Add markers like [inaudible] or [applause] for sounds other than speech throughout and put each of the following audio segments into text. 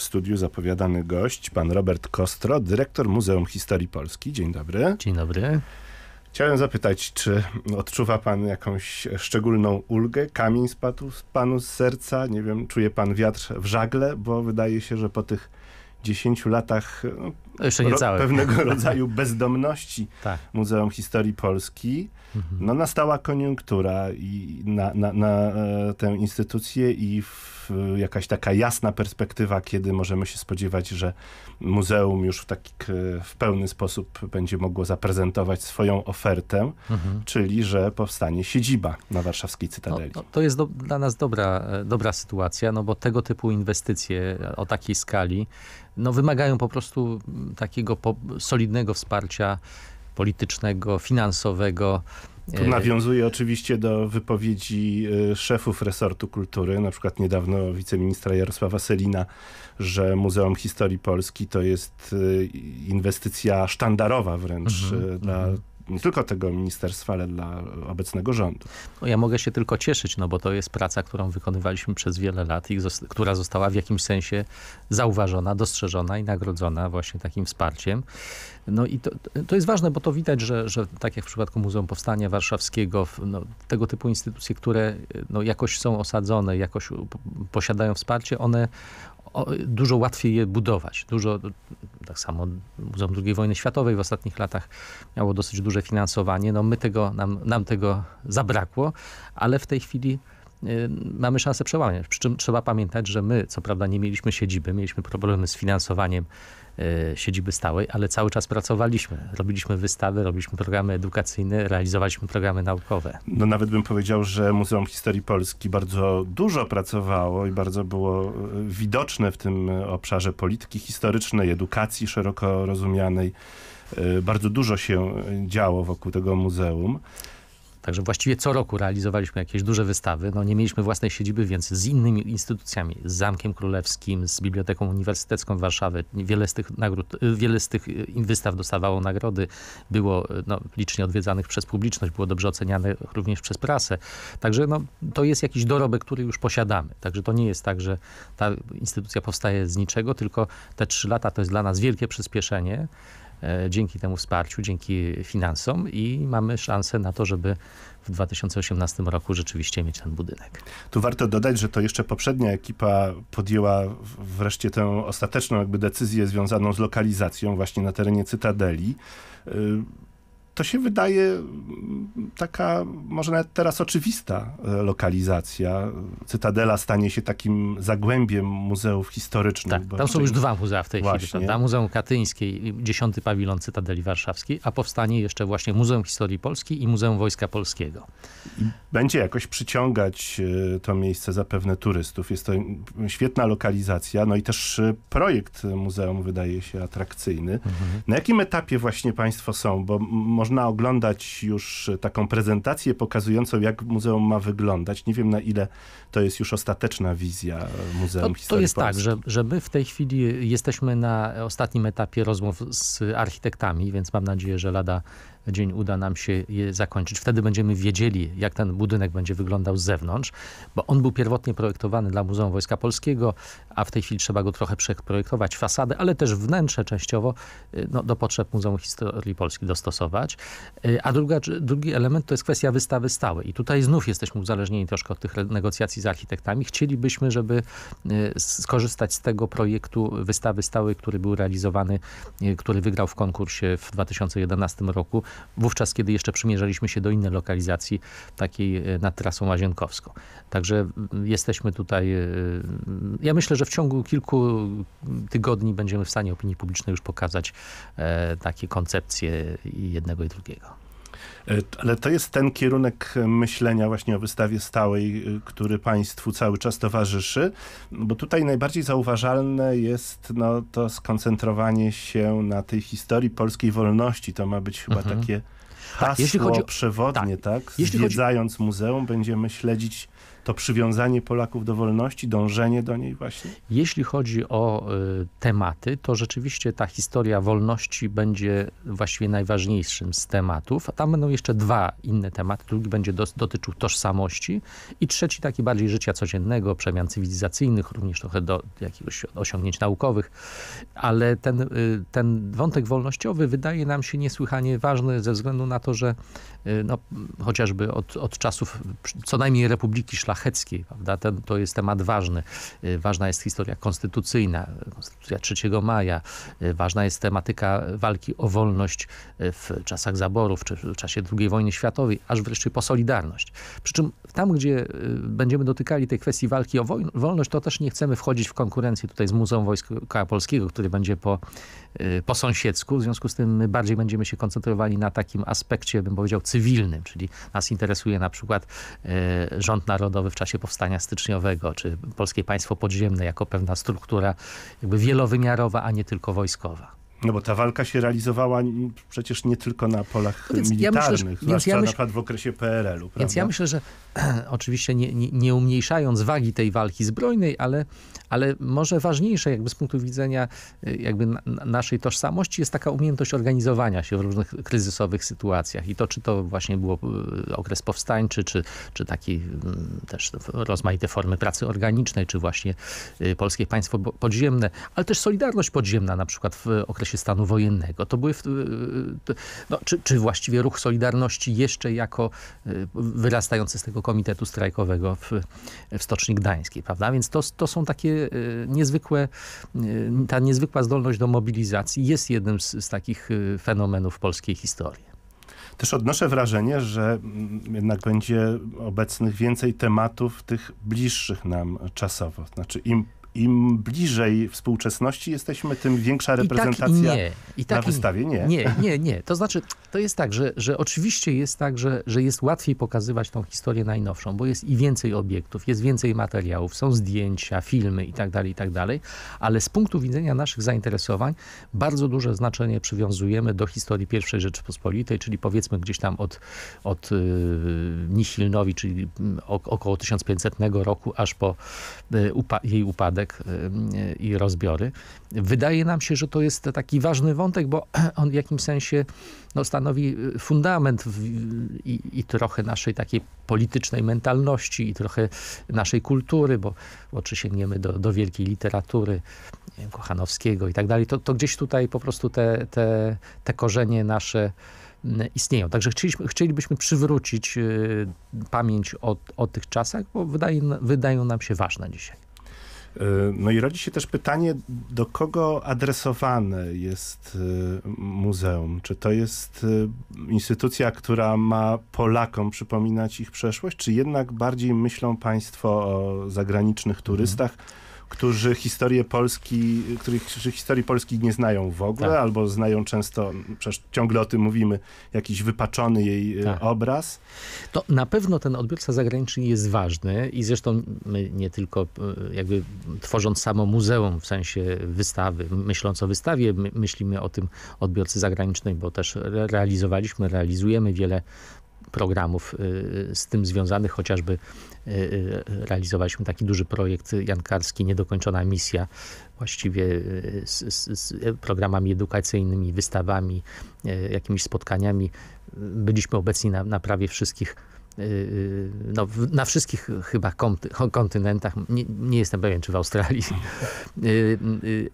w studiu zapowiadany gość, pan Robert Kostro, dyrektor Muzeum Historii Polski. Dzień dobry. Dzień dobry. Chciałem zapytać, czy odczuwa pan jakąś szczególną ulgę? Kamień spadł panu z serca? Nie wiem, czuje pan wiatr w żagle? Bo wydaje się, że po tych 10 latach Jeszcze nie ro, pewnego [laughs] rodzaju bezdomności tak. Muzeum Historii Polski, mhm. no, nastała koniunktura i na, na, na e, tę instytucję i w, e, jakaś taka jasna perspektywa, kiedy możemy się spodziewać, że muzeum już w taki w pełny sposób będzie mogło zaprezentować swoją ofertę, mhm. czyli że powstanie siedziba na warszawskiej no, Cytadeli. No, no, to jest do, dla nas dobra, e, dobra sytuacja, no bo tego typu inwestycje o takiej skali no, wymagają po prostu mm, takiego solidnego wsparcia politycznego, finansowego. Tu e, nawiązuje oczywiście do wypowiedzi e, szefów resortu kultury, na przykład niedawno wiceministra Jarosława Selina, że Muzeum Historii Polski to jest e, inwestycja sztandarowa wręcz mm -hmm. dla mhm nie tylko tego ministerstwa, ale dla obecnego rządu. No ja mogę się tylko cieszyć, no bo to jest praca, którą wykonywaliśmy przez wiele lat i która została w jakimś sensie zauważona, dostrzeżona i nagrodzona właśnie takim wsparciem. No i to, to jest ważne, bo to widać, że, że tak jak w przypadku Muzeum Powstania Warszawskiego, no, tego typu instytucje, które no, jakoś są osadzone, jakoś posiadają wsparcie, one, dużo łatwiej je budować. Dużo, tak samo Muzeum II Wojny Światowej w ostatnich latach miało dosyć duże finansowanie. No my tego, nam, nam tego zabrakło, ale w tej chwili Y, mamy szansę przełaniać. Przy czym trzeba pamiętać, że my, co prawda nie mieliśmy siedziby, mieliśmy problemy z finansowaniem y, siedziby stałej, ale cały czas pracowaliśmy. Robiliśmy wystawy, robiliśmy programy edukacyjne, realizowaliśmy programy naukowe. No nawet bym powiedział, że Muzeum Historii Polski bardzo dużo pracowało i bardzo było y, widoczne w tym obszarze polityki historycznej, edukacji szeroko rozumianej. Bardzo dużo się działo wokół tego muzeum. Także właściwie co roku realizowaliśmy jakieś duże wystawy. No, nie mieliśmy własnej siedziby, więc z innymi instytucjami, z Zamkiem Królewskim, z Biblioteką Uniwersytecką Warszawy, wiele z tych, nagród, wiele z tych y, wystaw dostawało nagrody, było y, no, licznie odwiedzanych przez publiczność, było dobrze oceniane również przez prasę. Także no, to jest jakiś dorobek, który już posiadamy. Także to nie jest tak, że ta instytucja powstaje z niczego, tylko te trzy lata to jest dla nas wielkie przyspieszenie. E, dzięki temu wsparciu, dzięki finansom i mamy szansę na to, żeby w 2018 roku rzeczywiście mieć ten budynek. Tu warto dodać, że to jeszcze poprzednia ekipa podjęła wreszcie tę ostateczną jakby decyzję związaną z lokalizacją właśnie na terenie Cytadeli. E, to się wydaje mm, taka może nawet teraz oczywista e, lokalizacja. Cytadela stanie się takim zagłębiem muzeów historycznych. Tak, tam są już dwa muzea w tej właśnie. chwili, prawda? Muzeum Katyńskie, dziesiąty pawilon Cytadeli Warszawskiej, a powstanie jeszcze właśnie Muzeum Historii Polski i Muzeum Wojska Polskiego. Będzie jakoś przyciągać e, to miejsce zapewne turystów. Jest to świetna lokalizacja, no i też e, projekt muzeum wydaje się atrakcyjny. Mhm. Na jakim etapie właśnie państwo są? Bo można można oglądać już e, taką prezentację pokazującą, jak muzeum ma wyglądać. Nie wiem, na ile to jest już ostateczna wizja e, Muzeum to, Historii To jest Polski. tak, że, że my w tej chwili jesteśmy na ostatnim etapie rozmów z architektami, więc mam nadzieję, że lada dzień uda nam się je zakończyć. Wtedy będziemy wiedzieli, jak ten budynek będzie wyglądał z zewnątrz, bo on był pierwotnie projektowany dla Muzeum Wojska Polskiego, a w tej chwili trzeba go trochę przeprojektować, fasadę, ale też wnętrze częściowo y, no, do potrzeb Muzeum Historii Polski dostosować. Y, a druga, drugi element to jest kwestia wystawy stałej. I tutaj znów jesteśmy uzależnieni troszkę od tych negocjacji z architektami. Chcielibyśmy, żeby y, skorzystać z tego projektu wystawy stałej, który był realizowany, który wygrał w konkursie w 2011 roku wówczas, kiedy jeszcze przymierzaliśmy się do innej lokalizacji, takiej e, nad trasą łazienkowską. Także jesteśmy tutaj, e, ja myślę, że w ciągu kilku tygodni będziemy w stanie opinii publicznej już pokazać e, takie koncepcje jednego i drugiego. E, ale to jest ten kierunek e, myślenia właśnie o wystawie stałej, e, który państwu cały czas towarzyszy, bo tutaj najbardziej zauważalne jest no, to skoncentrowanie się na tej historii polskiej wolności. To ma być chyba mhm. takie tak, hasło jeśli chodzi o, przewodnie, tak? tak? Jeśli Zwiedzając chodzi... muzeum będziemy śledzić to przywiązanie Polaków do wolności, dążenie do niej właśnie? Jeśli chodzi o y, tematy, to rzeczywiście ta historia wolności będzie właściwie najważniejszym z tematów. A tam będą jeszcze dwa inne tematy. Drugi będzie dotyczył tożsamości i trzeci taki bardziej życia codziennego, przemian cywilizacyjnych, również trochę do jakiegoś osiągnięć naukowych. Ale ten, y, ten wątek wolnościowy wydaje nam się niesłychanie ważny ze względu na to, że y, no, chociażby od, od czasów co najmniej Republiki Szlacheckiej szlacheckiej, prawda? Ten, to jest temat ważny. Y, ważna jest historia konstytucyjna, konstytucja 3 maja, y, ważna jest tematyka walki o wolność y, w czasach zaborów, czy w czasie II wojny światowej, aż wreszcie po Solidarność. Przy czym tam, gdzie będziemy dotykali tej kwestii walki o wolność, to też nie chcemy wchodzić w konkurencję tutaj z Muzeum Wojska Polskiego, który będzie po, po sąsiedzku. W związku z tym my bardziej będziemy się koncentrowali na takim aspekcie, bym powiedział, cywilnym, czyli nas interesuje na przykład rząd narodowy, narodowy w czasie powstania styczniowego, czy polskie państwo podziemne jako pewna struktura jakby wielowymiarowa, a nie tylko wojskowa. No bo ta walka się realizowała przecież nie tylko na polach no militarnych, ja myślę, że, zwłaszcza ja myśl, na przykład w okresie PRL-u. Więc ja myślę, że [clears throat] oczywiście nie, nie, nie, umniejszając wagi tej walki zbrojnej, ale, ale może ważniejsze jakby z punktu widzenia y, jakby na, naszej tożsamości jest taka umiejętność organizowania się w różnych kryzysowych sytuacjach i to czy to właśnie było y, okres powstańczy, czy, czy takie y, też rozmaite formy pracy organicznej, czy właśnie polskie państwo podziemne, ale też Solidarność Podziemna na przykład w okresie stanu wojennego. To były, no, czy, czy właściwie ruch Solidarności jeszcze jako wyrastający z tego Komitetu Strajkowego w, w Stoczni Gdańskiej, prawda? Więc to, to są takie e, niezwykłe, e, ta niezwykła zdolność do mobilizacji jest jednym z, z takich e, fenomenów polskiej historii. Też odnoszę wrażenie, że mm, jednak będzie obecnych więcej tematów tych bliższych nam czasowo. Znaczy im im bliżej współczesności jesteśmy, tym większa reprezentacja I tak, i nie. I tak, na wystawie? Nie. nie. Nie, nie, To znaczy, to jest tak, że, że oczywiście jest tak, że, że jest łatwiej pokazywać tą historię najnowszą, bo jest i więcej obiektów, jest więcej materiałów, są zdjęcia, filmy i i tak dalej, tak dalej. ale z punktu widzenia naszych zainteresowań bardzo duże znaczenie przywiązujemy do historii I Rzeczypospolitej, czyli powiedzmy gdzieś tam od, od y, Nihilnowi, czyli około 1500 roku, aż po y, jej upadek upadek y, y, i rozbiory. Wydaje nam się, że to jest taki ważny wątek, bo [clears throat] on w jakimś sensie no, stanowi y, fundament w, i, i, trochę naszej takiej politycznej mentalności i trochę naszej kultury, bo, bo czy sięgniemy do, do wielkiej literatury wiem, Kochanowskiego i tak dalej, to, to gdzieś tutaj po prostu te, te, te korzenie nasze istnieją. Także chcieliśmy, chcielibyśmy przywrócić pamięć o, o tych czasach, bo wydaje, wydają nam się ważne dzisiaj. E, no i rodzi się też pytanie, do kogo adresowane jest e, muzeum? Czy to jest e, instytucja, która ma Polakom przypominać ich przeszłość, czy jednak bardziej myślą państwo o zagranicznych turystach? Mhm którzy historię Polski, którzy historii Polski nie znają w ogóle, tak. albo znają często, przecież ciągle o tym mówimy, jakiś wypaczony jej e, tak. obraz. To na pewno ten odbiorca zagraniczny jest ważny i zresztą my nie tylko e, jakby tworząc samo muzeum w sensie wystawy, myśląc o wystawie, my myślimy o tym odbiorcy zagranicznej, bo też realizowaliśmy, realizujemy wiele programów y, z tym związanych, chociażby y, y, realizowaliśmy taki duży projekt jankarski, niedokończona misja, właściwie z, z, z programami edukacyjnymi, wystawami, jakimiś spotkaniami. Byliśmy obecni na, na prawie wszystkich Y, y, no, na wszystkich chyba kontynentach, nie, nie, jestem pewien, czy w Australii. [laughs] Y,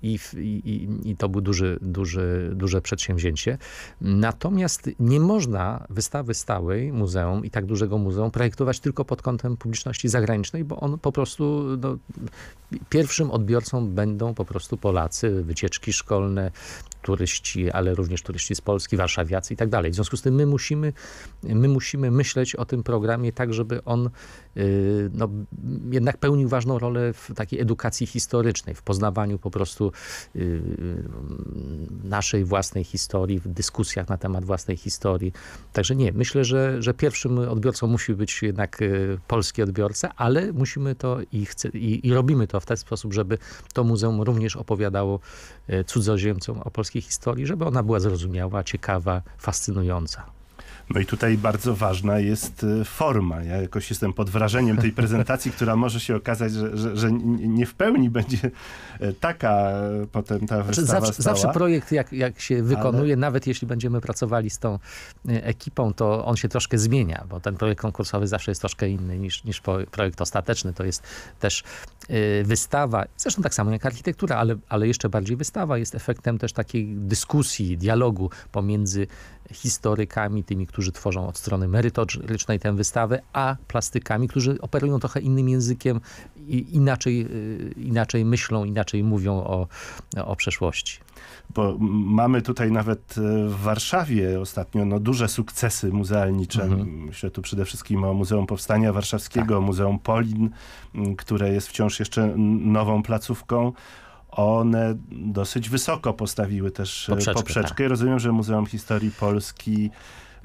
I, i, I, to było duży, duży, duże przedsięwzięcie. Natomiast nie można wystawy stałej muzeum i tak dużego muzeum projektować tylko pod kątem publiczności zagranicznej, bo on po prostu no, pierwszym odbiorcą będą po prostu Polacy, wycieczki szkolne, turyści, ale również turyści z Polski, warszawiacy i tak dalej. W związku z tym my musimy, my musimy myśleć o tym programie tak, żeby on y, no, jednak pełnił ważną rolę w takiej edukacji historycznej, w poznawaniu po prostu y, y, naszej własnej historii, w dyskusjach na temat własnej historii. Także nie, myślę, że, że pierwszym odbiorcą musi być jednak polski odbiorca, ale musimy to i, chce, i, i robimy to w ten sposób, żeby to muzeum również opowiadało cudzoziemcom o polskiej polskiej historii, żeby ona była zrozumiała, ciekawa, fascynująca. No i tutaj bardzo ważna jest y, forma. Ja jakoś jestem pod wrażeniem tej prezentacji, która może się okazać, że, że, że, nie w pełni będzie y, taka y, potem ta znaczy, wystawa zawsze, stała. zawsze projekt, jak, jak się wykonuje, Ale... nawet jeśli będziemy pracowali z tą ekipą, to on się troszkę zmienia, bo ten projekt konkursowy zawsze jest troszkę inny niż, niż projekt ostateczny. To jest też wystawa, zresztą tak samo jak architektura, ale, ale jeszcze bardziej wystawa jest efektem też takiej dyskusji, dialogu pomiędzy historykami, tymi, którzy tworzą od strony merytorycznej tę wystawę, a plastykami, którzy operują trochę innym językiem i inaczej, y, inaczej myślą, inaczej mówią o, o przeszłości. Bo mamy tutaj nawet e, w Warszawie ostatnio no, duże sukcesy muzealnicze. Mhm. Myślę tu przede wszystkim o Muzeum Powstania Warszawskiego, tak. Muzeum Polin, które jest wciąż jeszcze nową placówką one dosyć wysoko postawiły też e, poprzeczkę. poprzeczkę. Tak. Rozumiem, że Muzeum Historii Polski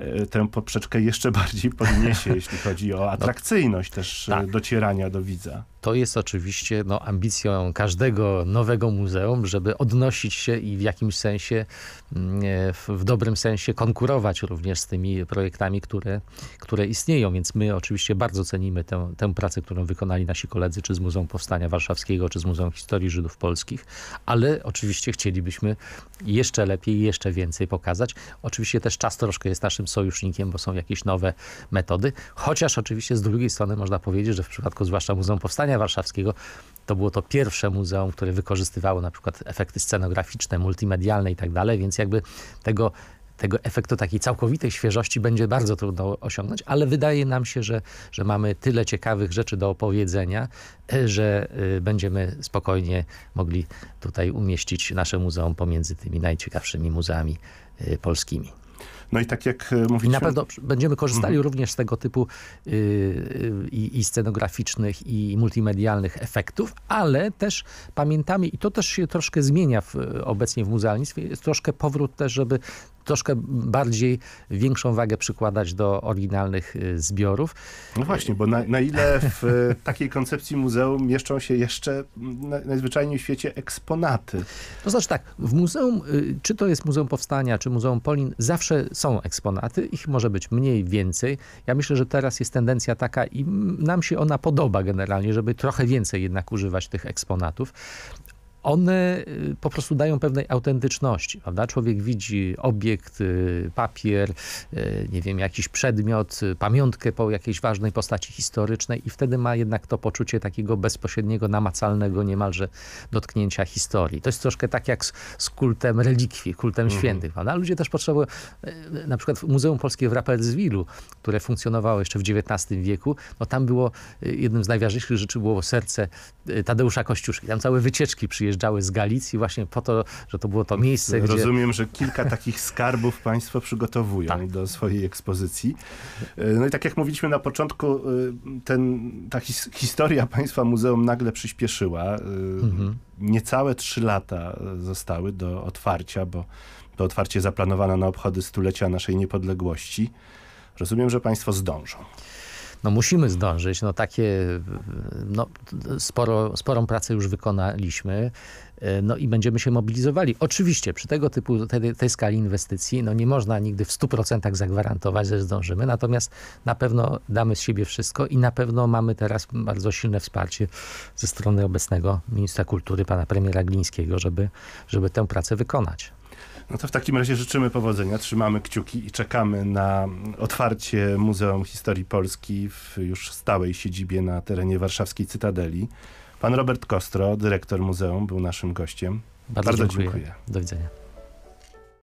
E, tę poprzeczkę jeszcze bardziej podniesie, [laughs] jeśli chodzi o no. atrakcyjność też e, tak. docierania do widza to jest oczywiście no, ambicją każdego nowego muzeum, żeby odnosić się i w jakimś sensie, mm, w dobrym sensie konkurować również z tymi projektami, które, które istnieją. Więc my oczywiście bardzo cenimy tę, tę pracę, którą wykonali nasi koledzy, czy z Muzeum Powstania Warszawskiego, czy z Muzeum Historii Żydów Polskich, ale oczywiście chcielibyśmy jeszcze lepiej, jeszcze więcej pokazać. Oczywiście też czas troszkę jest naszym sojusznikiem, bo są jakieś nowe metody, chociaż oczywiście z drugiej strony można powiedzieć, że w przypadku zwłaszcza Muzeum Powstania Powstania Warszawskiego. To było to pierwsze muzeum, które wykorzystywało na przykład efekty scenograficzne, multimedialne i tak dalej, więc jakby tego tego efektu takiej całkowitej świeżości będzie bardzo trudno osiągnąć, ale wydaje nam się, że, że mamy tyle ciekawych rzeczy do opowiedzenia, że y, będziemy spokojnie mogli tutaj umieścić nasze muzeum pomiędzy tymi najciekawszymi muzeami y, polskimi. No i tak jak e, mówiliśmy... Na pewno będziemy korzystali mhm. również z tego typu y, y, i, i scenograficznych, i multimedialnych efektów, ale też pamiętamy, i to też się troszkę zmienia w, obecnie w muzealnictwie, jest troszkę powrót też, żeby troszkę bardziej większą wagę przykładać do oryginalnych y, zbiorów. No właśnie, bo na, na ile w y, [laughs] takiej koncepcji muzeum mieszczą się jeszcze na, najzwyczajniej w świecie eksponaty? To znaczy tak, w muzeum, y, czy to jest Muzeum Powstania, czy Muzeum Polin, zawsze są eksponaty, ich może być mniej, więcej. Ja myślę, że teraz jest tendencja taka i nam się ona podoba generalnie, żeby trochę więcej jednak używać tych eksponatów, one y, po prostu dają pewnej autentyczności, prawda? Człowiek widzi obiekt, y, papier, y, nie wiem, jakiś przedmiot, pamiątkę po jakiejś ważnej postaci historycznej i wtedy ma jednak to poczucie takiego bezpośredniego, namacalnego niemalże dotknięcia historii. To jest troszkę tak jak z, z kultem relikwii, kultem mhm. świętych, prawda? Ludzie też potrzebują, na przykład w Muzeum Polskie w Rapperswilu, które funkcjonowało jeszcze w XIX wieku, no tam było, jednym z najważniejszych rzeczy było serce Tadeusza Kościuszki. Tam całe wycieczki przyjeżdżały przyjeżdżały z Galicji właśnie po to, że to było to miejsce, Rozumiem, gdzie... Rozumiem, że kilka takich skarbów państwo przygotowują tak. do swojej ekspozycji. E, no i tak jak mówiliśmy na początku, e, ten, ta his historia państwa muzeum nagle przyspieszyła. E, mhm. Niecałe trzy lata zostały do otwarcia, bo to otwarcie zaplanowano na obchody stulecia naszej niepodległości. Rozumiem, że państwo zdążą no musimy zdążyć. No takie, no sporo, sporą pracę już wykonaliśmy e, no i będziemy się mobilizowali. Oczywiście przy tego typu, tej, tej skali inwestycji no nie można nigdy w 100% zagwarantować, że zdążymy, natomiast na pewno damy z siebie wszystko i na pewno mamy teraz bardzo silne wsparcie ze strony obecnego ministra kultury, pana premiera Glińskiego, żeby, żeby tę pracę wykonać. No to w takim razie życzymy powodzenia, trzymamy kciuki i czekamy na otwarcie Muzeum Historii Polski w już stałej siedzibie na terenie warszawskiej Cytadeli. Pan Robert Kostro, dyrektor muzeum, był naszym gościem. Bardzo, Bardzo dziękuję. dziękuję. Do widzenia.